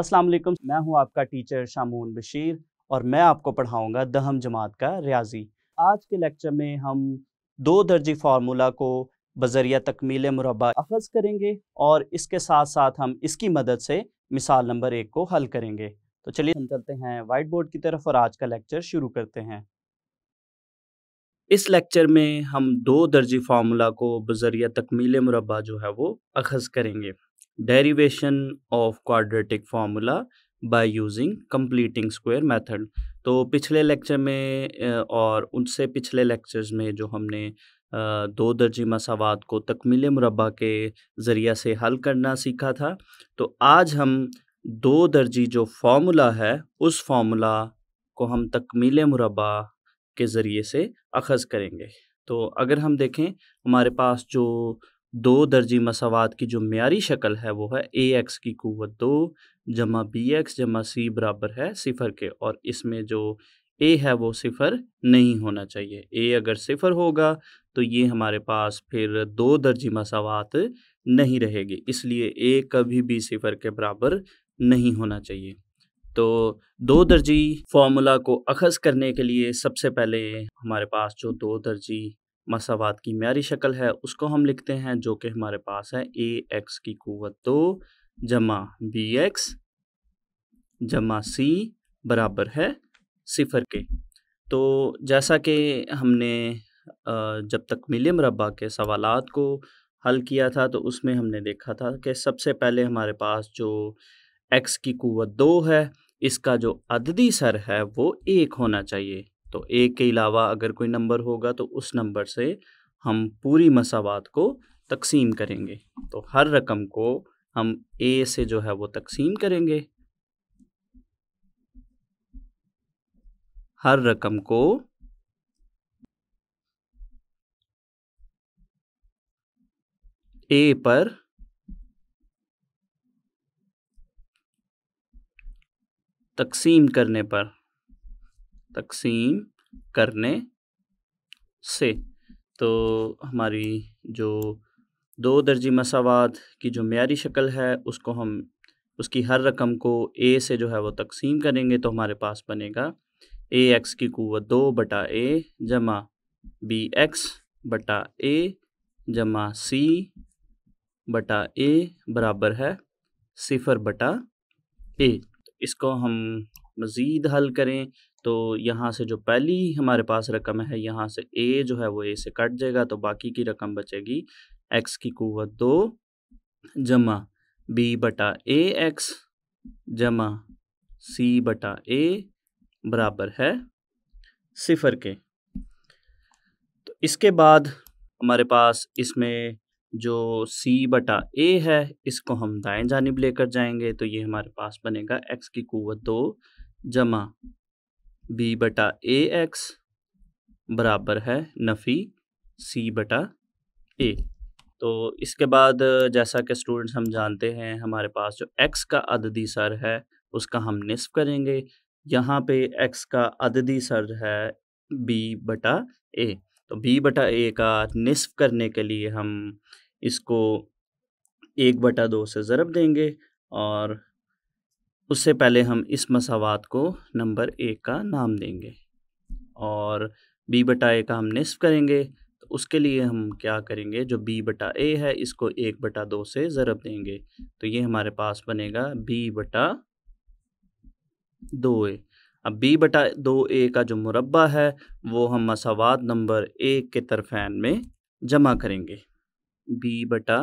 अस्सलाम वालेकुम मैं हूं आपका टीचर शामून बशीर और मैं आपको पढ़ाऊंगा दहम जमात का रियाजी आज के लेक्चर में हम दो दर्जी फार्मूला को बजरिया तकमील मुरबा अखज़ करेंगे और इसके साथ साथ हम इसकी मदद से मिसाल नंबर एक को हल करेंगे तो चलिए हम चलते हैं वाइट बोर्ड की तरफ और आज का लेक्चर शुरू करते हैं इस लेक्चर में हम दो दर्जी फार्मूला को बजरिया तकमील मुरबा जो है वो अखज़ करेंगे derivation of quadratic formula by using completing square method तो पिछले लेक्चर में और उनसे पिछले लेक्चर्स में जो हमने दो दर्जी मसावात को तकमील मुरबा के ज़रिया से हल करना सीखा था तो आज हम दो दर्जी जो फार्मूला है उस फार्मूला को हम तकमील मुरबा के ज़रिए से अखज़ करेंगे तो अगर हम देखें हमारे पास जो दो दर्जी मसावत की जो मैारी शक्ल है वो है ए एक्स की कुत दो जमा बी एक्स जमा सी बराबर है सिफ़र के और इसमें जो ए है वो सिफ़र नहीं होना चाहिए ए अगर सिफ़र होगा तो ये हमारे पास फिर दो दर्जी मसावत नहीं रहेगी इसलिए ए कभी भी सिफ़र के बराबर नहीं होना चाहिए तो दो दर्जी फार्मूला को अखज़ करने के लिए सबसे पहले हमारे पास जो दो दर्जी मसावात की म्यारी शक्ल है उसको हम लिखते हैं जो कि हमारे पास है ए एक्स की कुत दो जमा बी एक्स जमा सी बराबर है सिफर के तो जैसा कि हमने जब तक मिले मरबा के सवाल को हल किया था तो उसमें हमने देखा था कि सबसे पहले हमारे पास जो एक्स की कुत दो है इसका जो अददी सर है वो एक होना चाहिए तो एक के अलावा अगर कोई नंबर होगा तो उस नंबर से हम पूरी मसावत को तकसीम करेंगे तो हर रकम को हम ए से जो है वो तकसीम करेंगे हर रकम को ए पर तकसीम करने पर तकसीम करने से तो हमारी जो दो दर्जी मसावाद की जो मैारी शक्ल है उसको हम उसकी हर रकम को ए से जो है वो तकसीम करेंगे तो हमारे पास बनेगा ए एक्स की क़वत दो बटा ए जमा बी एक्स बटा ए जमा सी बटा ए बराबर है सिफर बटा ए इसको हम मज़ीद हल करें तो यहाँ से जो पहली हमारे पास रकम है यहाँ से ए जो है वो ए से कट जाएगा तो बाकी की रकम बचेगी एक्स की कुत दो जमा बी बटा ए एक्स जमा सी बटा ए बराबर है सिफर के तो इसके बाद हमारे पास इसमें जो c बटा ए है इसको हम दाएं जानब लेकर जाएंगे तो ये हमारे पास बनेगा x की कुत दो जमा बी बटा ए एक्स बराबर है नफ़ी सी बटा ए तो इसके बाद जैसा कि स्टूडेंट्स हम जानते हैं हमारे पास जो एक्स का अददी सर है उसका हम निस्फ करेंगे यहाँ पे एक्स का अददी सर है बी बटा ए तो बी बटा ए का निस्फ करने के लिए हम इसको एक बटा दो से ज़रब देंगे और उससे पहले हम इस मसावात को नंबर एक का नाम देंगे और बी बटा ए का हम निसफ करेंगे तो उसके लिए हम क्या करेंगे जो बी बटा ए है इसको एक बटा दो से ज़रब देंगे तो ये हमारे पास बनेगा बी बटा दो ए अब बी बटा दो ए का जो मुरबा है वो हम मसावाद नंबर एक के तरफेन में जमा करेंगे बी बटा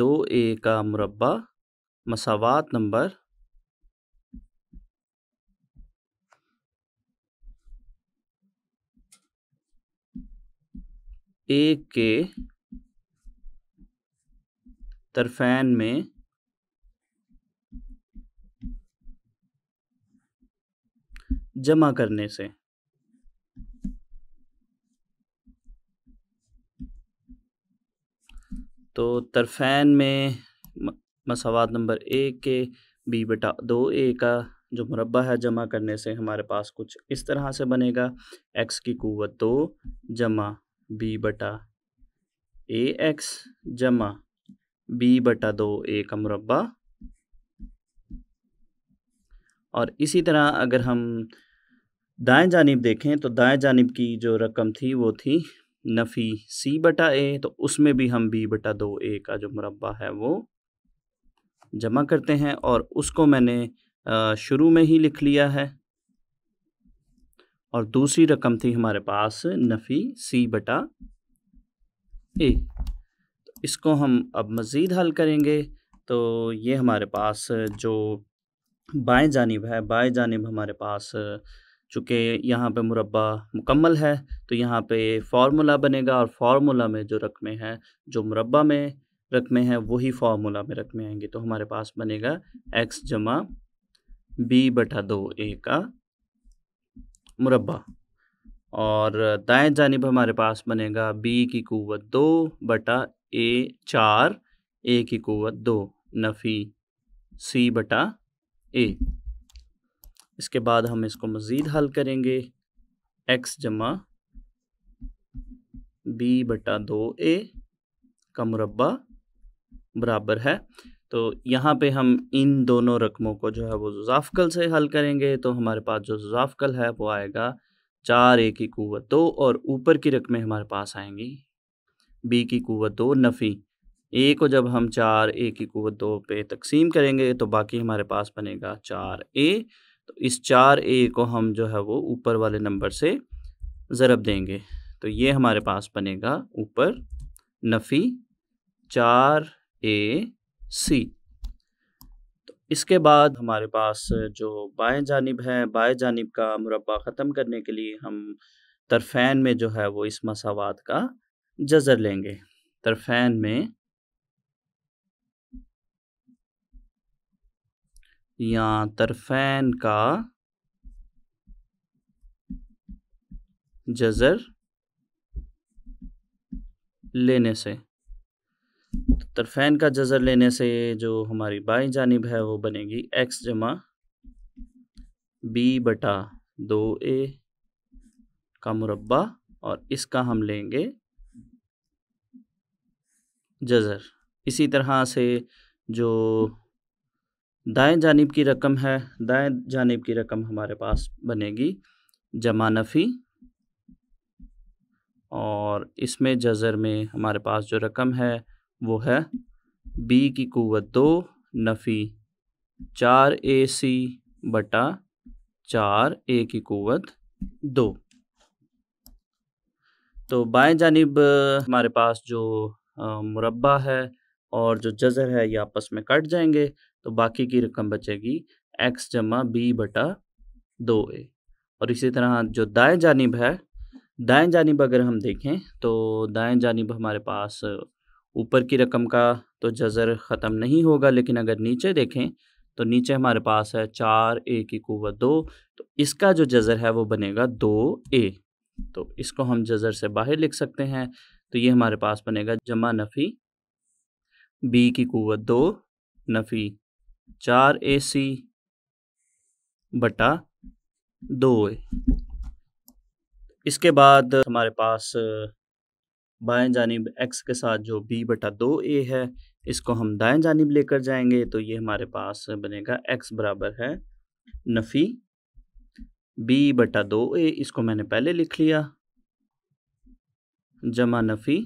दो ए का मुरबा मसावत नंबर ए के तरफैन में जमा करने से तो तरफैन में मसावाद नंबर ए के बी बटा दो ए का जो मुरबा है जमा करने से हमारे पास कुछ इस तरह से बनेगा एक्स की कुवत दो जमा बी बटा ए एक्स जमा बी बटा दो ए का मुरबा और इसी तरह अगर हम दाएं जानब देखें तो दाएं जानब की जो रकम थी वो थी नफ़ी सी बटा ए तो उसमें भी हम बी बटा दो ए का जो मुरबा है वो जमा करते हैं और उसको मैंने शुरू में ही लिख लिया है और दूसरी रकम थी हमारे पास नफ़ी सी बटा ए तो इसको हम अब मज़ीद हल करेंगे तो ये हमारे पास जो बाएं जानब है बाएं जानब हमारे पास चूँकि यहाँ पे मुरबा मुकम्मल है तो यहाँ पे फार्मूला बनेगा और फार्मूला में जो रकमें हैं जो मुरबा में रकमें हैं वही फार्मूला में रकमें आएंगी तो हमारे पास बनेगा एक्स जमा बी बटा दो ए का मुरबा और दाएं जानब हमारे पास बनेगा बी की कुवत दो बटा ए चार ए की कुवत दो नफ़ी सी बटा ए इसके बाद हम इसको मज़ीद हल करेंगे एक्स जमा बी बटा दो ए का मुरबा बराबर है तो यहाँ पे हम इन दोनों रकमों को जो है वो जुजाफकल से हल करेंगे तो हमारे पास जो जुजाफकल है वो आएगा चार ए की कुत दो और ऊपर की रकमें हमारे पास आएंगी बी की कुत दो नफ़ी ए को जब हम चार ए की कुत दो पे तकसीम करेंगे तो बाकी हमारे पास बनेगा चार ए तो इस चार ए को हम जो है वो ऊपर वाले नंबर से ज़रब देंगे तो ये हमारे पास बनेगा ऊपर नफ़ी चार ए सी तो इसके बाद हमारे पास जो बाएं जानब है बाएं जानब का मुरबा ख़त्म करने के लिए हम तरफ़ैन में जो है वो इस मसावत का जजर लेंगे तरफ़ैन में या तरफ़ैन का जजर लेने से तो तरफेन का जजर लेने से जो हमारी बाई जानब है वो बनेगी एक्स जमा बी बटा दो ए का मुरबा और इसका हम लेंगे जजर इसी तरह से जो दाएं जानब की रकम है दाएं जानब की रकम हमारे पास बनेगी जमा नफ़ी और इसमें जजर में हमारे पास जो रकम है वो है बी की कुवत दो नफ़ी चार ए सी बटा चार ए की कुवत दो तो बाएं जानब हमारे पास जो मुरबा है और जो जज़र है ये आपस में कट जाएंगे तो बाकी की रकम बचेगी एक्स जमा बी बटा दो ए और इसी तरह जो दाएं जानब है दाएं जानब अगर हम देखें तो दाएं जानब हमारे पास ऊपर की रकम का तो जज़र ख़त्म नहीं होगा लेकिन अगर नीचे देखें तो नीचे हमारे पास है चार ए की कुवत दो तो इसका जो जज़र है वो बनेगा दो ए तो इसको हम जज़र से बाहर लिख सकते हैं तो ये हमारे पास बनेगा जमा नफ़ी बी की कुवत दो नफ़ी चार ए सी बटा दो ए इसके बाद हमारे पास बाएं जानब एक्स के साथ जो बी बटा दो ए है इसको हम दाएं जानब लेकर जाएंगे तो ये हमारे पास बनेगा एक्स बराबर है नफ़ी बी बटा दो ए इसको मैंने पहले लिख लिया जमा नफ़ी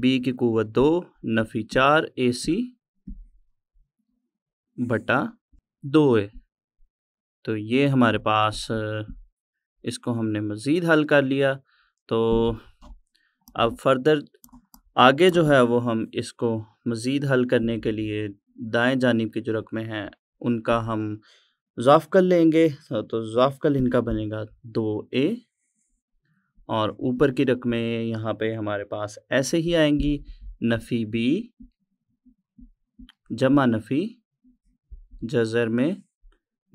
बी की कुवत दो नफ़ी चार ए सी बटा दो ए तो ये हमारे पास इसको हमने मज़ीद हल कर लिया तो अब फर्दर आगे जो है वो हम इसको मज़ीद हल करने के लिए दाएं जानब की जो रकमें हैं उनका हम जाफकल लेंगे हाँ, तो जाफकल इनका बनेगा दो ए और ऊपर की रकमें यहाँ पे हमारे पास ऐसे ही आएंगी नफ़ी बी जमा नफ़ी जजर में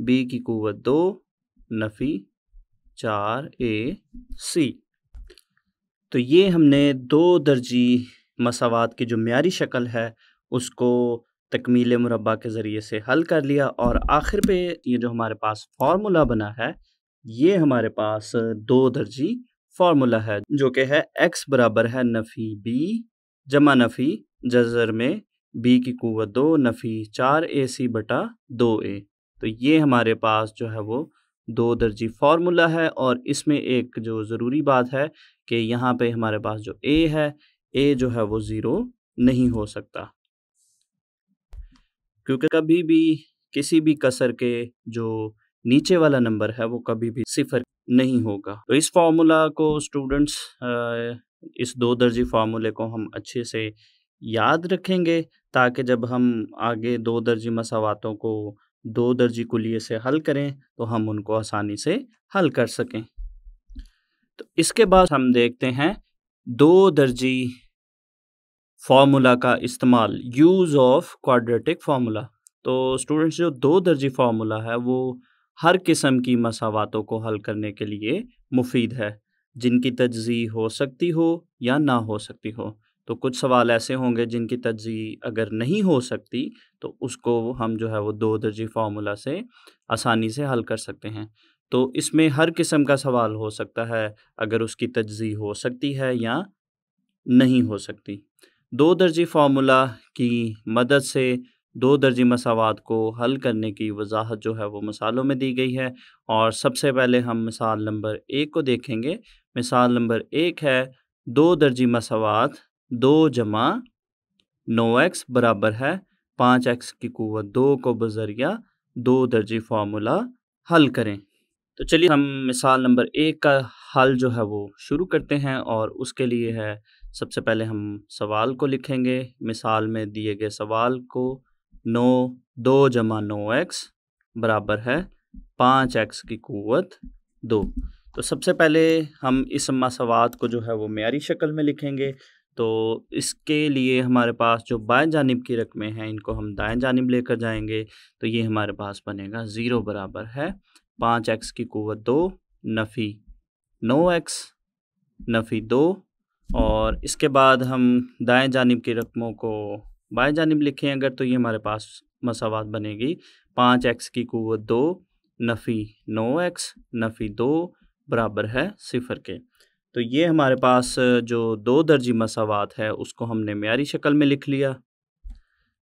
बी की कुवत दो नफ़ी चार ए सी तो ये हमने दो दर्जी मसावात की जो म्यारी शक्ल है उसको तकमील मुरबा के ज़रिए से हल कर लिया और आखिर पे ये जो हमारे पास फार्मूला बना है ये हमारे पास दो दर्जी फार्मूला है जो कि है एक्स बराबर है नफ़ी बी जमा नफ़ी जजर में बी की कुत दो नफ़ी चार ए सी बटा दो ए तो ये हमारे पास जो है वो दो दर्जी फार्मूला है और इसमें एक जो ज़रूरी बात है कि यहाँ पे हमारे पास जो ए है ए जो है वो ज़ीरो नहीं हो सकता क्योंकि कभी भी किसी भी कसर के जो नीचे वाला नंबर है वो कभी भी सिफर नहीं होगा तो इस फार्मूला को स्टूडेंट्स इस दो दर्जी फार्मूले को हम अच्छे से याद रखेंगे ताकि जब हम आगे दो दर्जी मसावातों को दो दर्जी कुलिए से हल करें तो हम उनको आसानी से हल कर सकें तो इसके बाद हम देखते हैं दो दर्जी फार्मूला का इस्तेमाल यूज़ ऑफ क्वाड्रेटिक फार्मूला तो स्टूडेंट्स जो दो दर्जी फार्मूला है वो हर किस्म की मसावतों को हल करने के लिए मुफीद है जिनकी तजी हो सकती हो या ना हो सकती हो तो कुछ सवाल ऐसे होंगे जिनकी तजी अगर नहीं हो सकती तो उसको हम जो है वो दो दर्जी फार्मूला से आसानी से हल कर सकते हैं तो इसमें हर किस्म का सवाल हो सकता है अगर उसकी तजी हो सकती है या नहीं हो सकती दो दर्जी फार्मूला की मदद से दो दर्जी मसावत को हल करने की वजाहत जो है वो मिसालों में दी गई है और सबसे पहले हम मिसाल नंबर एक को देखेंगे मिसाल नंबर एक है दो दर्जी मसावत दो जमा नौ एक्स बराबर है पाँच एक्स की कुत दो को बजरिया दो दर्जी फार्मूला हल करें तो चलिए हम मिसाल नंबर एक का हल जो है वो शुरू करते हैं और उसके लिए है सबसे पहले हम सवाल को लिखेंगे मिसाल में दिए गए सवाल को नौ दो जमा नौ एक्स बराबर है पाँच एक्स की कुत दो तो सबसे पहले हम इस मसवाद को जो है वो मैारी शक्ल में लिखेंगे तो इसके लिए हमारे पास जो बाएं जानब की रकमें हैं इनको हम दाएं जानब लेकर जाएंगे तो ये हमारे पास बनेगा ज़ीरो बराबर है पाँच एक्स की कुत दो नफ़ी नौ एक्स नफ़ी दो और इसके बाद हम दाएं जानब की रकमों को बाएं जानब लिखें अगर तो ये हमारे पास मसावत बनेगी पाँच एक्स की कुत दो नफ़ी नौ एक्स नफ़ी दो बराबर है सिफ़र के तो ये हमारे पास जो दो दर्जी मसावात है उसको हमने मीरी शक्ल में लिख लिया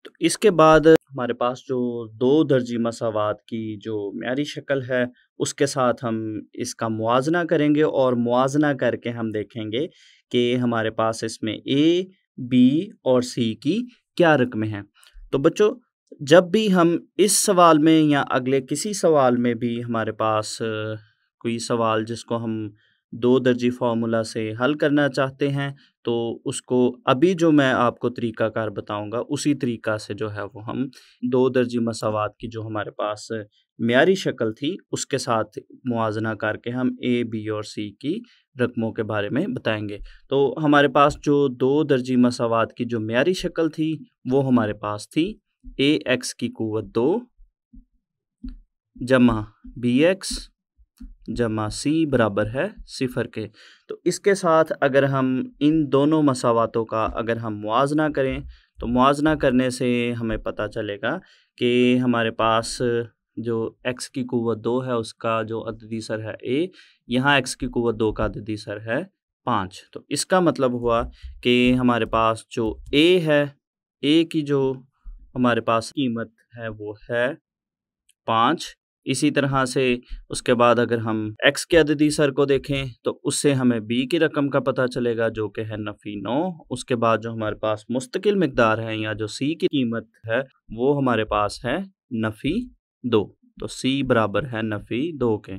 तो इसके बाद हमारे पास जो दो दर्जी मसावात की जो मीरी शक्ल है उसके साथ हम इसका मुआजना करेंगे और मुआजना करके हम देखेंगे कि हमारे पास इसमें ए बी और सी की क्या रकमें हैं तो बच्चों जब भी हम इस सवाल में या अगले किसी सवाल में भी हमारे पास कोई सवाल जिसको हम दो दर्जी फार्मूला से हल करना चाहते हैं तो उसको अभी जो मैं आपको तरीकाकार बताऊंगा उसी तरीका से जो है वो हम दो दर्जी मसावत की जो हमारे पास मीरी शक्ल थी उसके साथ मुआजना करके हम ए बी और सी की रकमों के बारे में बताएंगे तो हमारे पास जो दो दर्जी मसावत की जो मीरी शक्ल थी वो हमारे पास थी ए एक्स की कुत दो जमा बी एक्स जमा सी बराबर है सिफ़र के तो इसके साथ अगर हम इन दोनों मसावतों का अगर हम मुजना करें तो मुजना करने से हमें पता चलेगा कि हमारे पास जो एक्स की कुत दो है उसका जो अददी सर है ए यहाँ एक्स की कुत दो का अददी सर है पाँच तो इसका मतलब हुआ कि हमारे पास जो ए है ए की जो हमारे पास कीमत है वो है पाँच इसी तरह से उसके बाद अगर हम एक्स के अदी सर को देखें तो उससे हमें बी की रकम का पता चलेगा जो कि है नफ़ी नौ उसके बाद जो हमारे पास मुस्तकिल मकदार है या जो सी की कीमत है वो हमारे पास है नफ़ी दो तो सी बराबर है नफ़ी दो के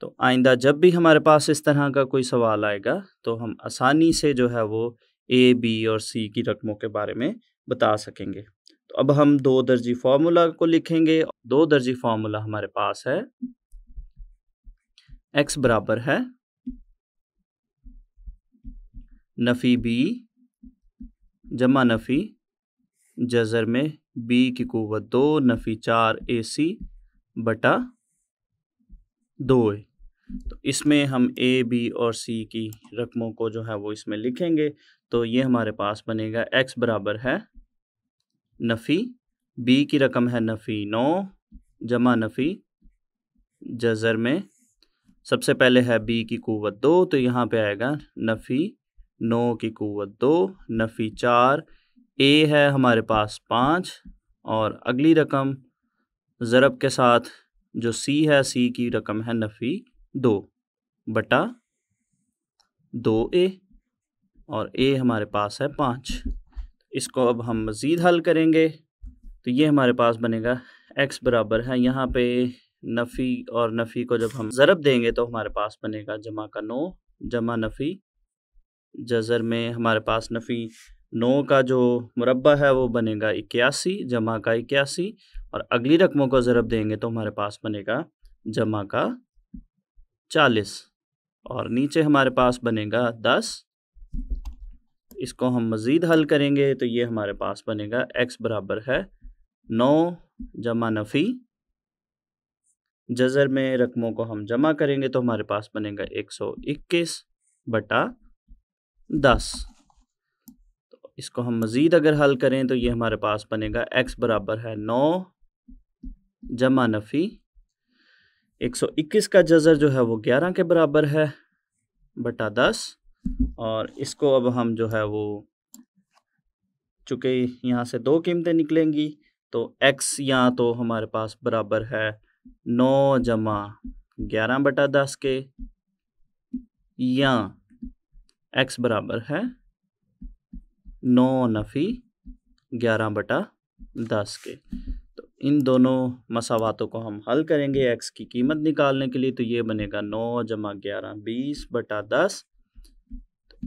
तो आइंदा जब भी हमारे पास इस तरह का कोई सवाल आएगा तो हम आसानी से जो है वो ए बी और सी की रकमों के बारे में बता सकेंगे अब हम दो दर्जी फार्मूला को लिखेंगे दो दर्जी फार्मूला हमारे पास है एक्स बराबर है नफ़ी बी जमा नफ़ी जज़र में बी की कुवत दो नफ़ी चार ए सी बटा दो ए तो इसमें हम ए बी और सी की रकमों को जो है वो इसमें लिखेंगे तो ये हमारे पास बनेगा एक्स बराबर है नफ़ी बी की रकम है नफ़ी नौ जमा नफ़ी जज़र में सबसे पहले है बी की क़वत दो तो यहाँ पे आएगा नफ़ी नौ की क़वत दो नफ़ी चार ए है हमारे पास पाँच और अगली रकम ज़रब के साथ जो सी है सी की रकम है नफ़ी दो बटा दो ए और ए हमारे पास है पाँच इसको अब हम मज़ीद हल करेंगे तो ये हमारे पास बनेगा एक्स बराबर है यहाँ पे नफ़ी और नफ़ी को जब हम ज़रब देंगे तो हमारे पास बनेगा जमा का नौ जमा नफ़ी जज़र में हमारे पास नफ़ी नौ का जो मुरबा है वो बनेगा इक्यासी जमा का इक्यासी और अगली रकमों को ज़रब देंगे तो हमारे पास बनेगा जमा का चालीस और नीचे हमारे पास बनेगा दस इसको हम मज़ीद हल करेंगे तो ये हमारे पास बनेगा एक्स बराबर है नौ जमा नफ़ी जज़र में रकमों को हम जमा करेंगे तो हमारे पास बनेगा एक सौ इक्कीस बटा दस तो इसको हम मज़ीद अगर हल करें तो ये हमारे पास बनेगा एक्स बराबर है नौ जमा नफ़ी एक सौ इक्कीस का जज़र जो है वो ग्यारह के बराबर है बटा दस और इसको अब हम जो है वो चूँकि यहाँ से दो कीमतें निकलेंगी तो x यहाँ तो हमारे पास बराबर है नौ जमा ग्यारह बटा दस के या x बराबर है नौ नफ़ी ग्यारह बटा दस के तो इन दोनों मसावातों को हम हल करेंगे x की कीमत निकालने के लिए तो ये बनेगा नौ जमा ग्यारह बीस बटा दस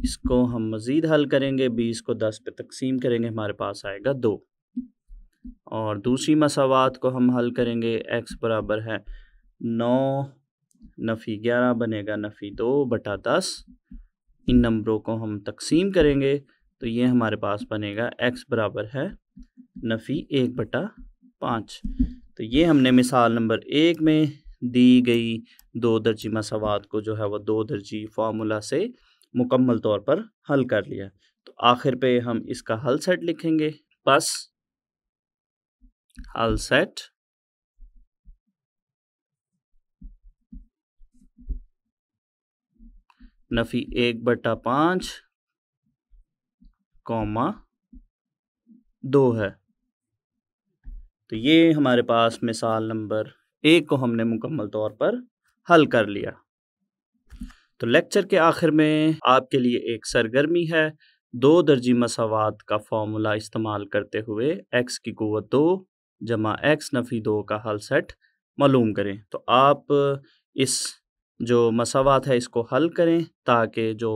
इसको हम मज़ीद हल करेंगे बीस को दस पे तकसीम करेंगे हमारे पास आएगा दो और दूसरी मसावत को हम हल करेंगे एक्स बराबर है नौ नफ़ी ग्यारह बनेगा नफ़ी दो बटा दस इन नंबरों को हम तकसीम करेंगे तो ये हमारे पास बनेगा एक्स बराबर है नफ़ी एक बटा पाँच तो ये हमने मिसाल नंबर एक में दी गई दो दर्जी मसावत को जो है वो दो दर्जी फार्मूला से मुकम्मल तौर पर हल कर लिया तो आखिर पे हम इसका हल सेट लिखेंगे बस हल सेट नफी एक बटा पांच कौमा दो है तो ये हमारे पास मिसाल नंबर एक को हमने मुकम्मल तौर पर हल कर लिया तो लेक्चर के आखिर में आपके लिए एक सरगर्मी है दो दर्जी मसावत का फार्मूला इस्तेमाल करते हुए एक्स की कुत दो जमा एक्स नफ़ी दो का हल सेट मालूम करें तो आप इस जो मसावत है इसको हल करें ताकि जो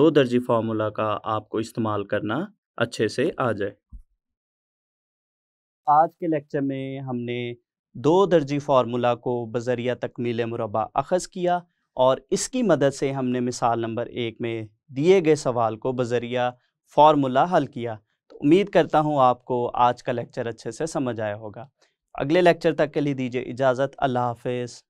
दो दर्जी फार्मूला का आपको इस्तेमाल करना अच्छे से आ जाए आज के लेक्चर में हमने दो दर्जी फार्मूला को बजरिया तकमील मुरबा अखज़ किया और इसकी मदद से हमने मिसाल नंबर एक में दिए गए सवाल को बजरिया फार्मूला हल किया तो उम्मीद करता हूँ आपको आज का लेक्चर अच्छे से समझ आया होगा अगले लेक्चर तक के लिए दीजिए इजाज़त अल्लाह हाफिज़